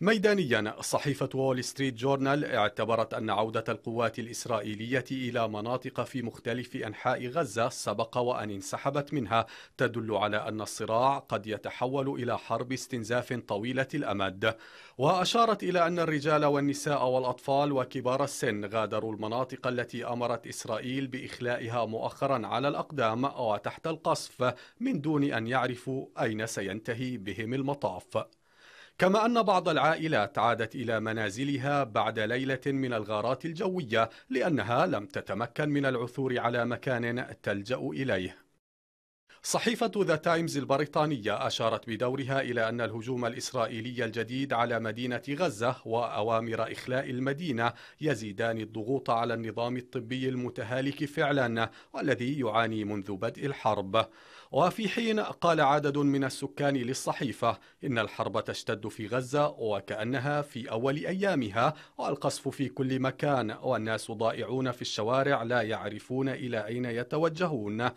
ميدانيا صحيفة وول ستريت جورنال اعتبرت أن عودة القوات الإسرائيلية إلى مناطق في مختلف أنحاء غزة سبق وأن انسحبت منها تدل على أن الصراع قد يتحول إلى حرب استنزاف طويلة الأمد وأشارت إلى أن الرجال والنساء والأطفال وكبار السن غادروا المناطق التي أمرت إسرائيل بإخلائها مؤخرا على الأقدام وتحت القصف من دون أن يعرفوا أين سينتهي بهم المطاف كما أن بعض العائلات عادت إلى منازلها بعد ليلة من الغارات الجوية لأنها لم تتمكن من العثور على مكان تلجأ إليه صحيفة ذا تايمز البريطانية أشارت بدورها إلى أن الهجوم الإسرائيلي الجديد على مدينة غزة وأوامر إخلاء المدينة يزيدان الضغوط على النظام الطبي المتهالك فعلا والذي يعاني منذ بدء الحرب وفي حين قال عدد من السكان للصحيفة إن الحرب تشتد في غزة وكأنها في أول أيامها والقصف في كل مكان والناس ضائعون في الشوارع لا يعرفون إلى أين يتوجهون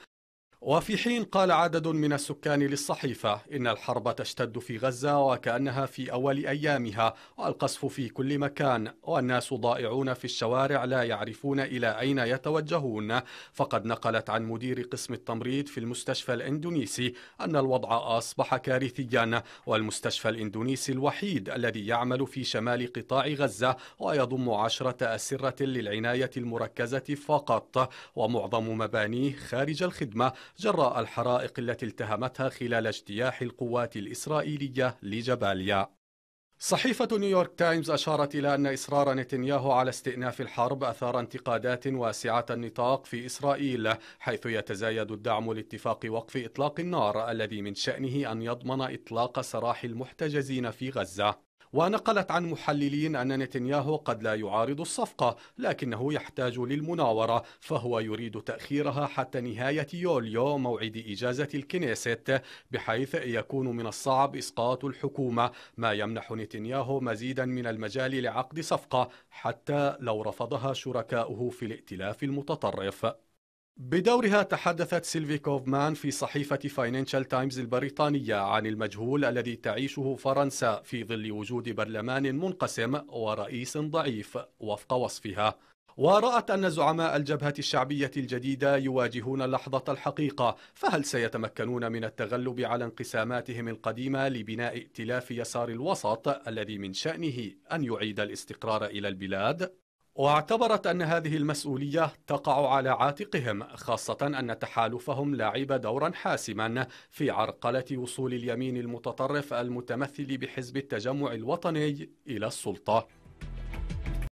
وفي حين قال عدد من السكان للصحيفة إن الحرب تشتد في غزة وكأنها في أول أيامها والقصف في كل مكان والناس ضائعون في الشوارع لا يعرفون إلى أين يتوجهون فقد نقلت عن مدير قسم التمريض في المستشفى الإندونيسي أن الوضع أصبح كارثيا والمستشفى الإندونيسي الوحيد الذي يعمل في شمال قطاع غزة ويضم عشرة أسرة للعناية المركزة فقط ومعظم مبانيه خارج الخدمة جراء الحرائق التي التهمتها خلال اجتياح القوات الإسرائيلية لجباليا صحيفة نيويورك تايمز أشارت إلى أن إصرار نتنياهو على استئناف الحرب أثار انتقادات واسعة النطاق في إسرائيل حيث يتزايد الدعم لاتفاق وقف إطلاق النار الذي من شأنه أن يضمن إطلاق سراح المحتجزين في غزة ونقلت عن محللين أن نتنياهو قد لا يعارض الصفقة لكنه يحتاج للمناورة فهو يريد تأخيرها حتى نهاية يوليو موعد إجازة الكنيست بحيث يكون من الصعب إسقاط الحكومة ما يمنح نتنياهو مزيدا من المجال لعقد صفقة حتى لو رفضها شركاؤه في الائتلاف المتطرف بدورها تحدثت سيلفي كوفمان في صحيفة فاينانشال تايمز البريطانية عن المجهول الذي تعيشه فرنسا في ظل وجود برلمان منقسم ورئيس ضعيف وفق وصفها ورأت أن زعماء الجبهة الشعبية الجديدة يواجهون لحظة الحقيقة فهل سيتمكنون من التغلب على انقساماتهم القديمة لبناء ائتلاف يسار الوسط الذي من شأنه أن يعيد الاستقرار إلى البلاد؟ واعتبرت أن هذه المسؤولية تقع على عاتقهم خاصة أن تحالفهم لعب دورا حاسما في عرقلة وصول اليمين المتطرف المتمثل بحزب التجمع الوطني إلى السلطة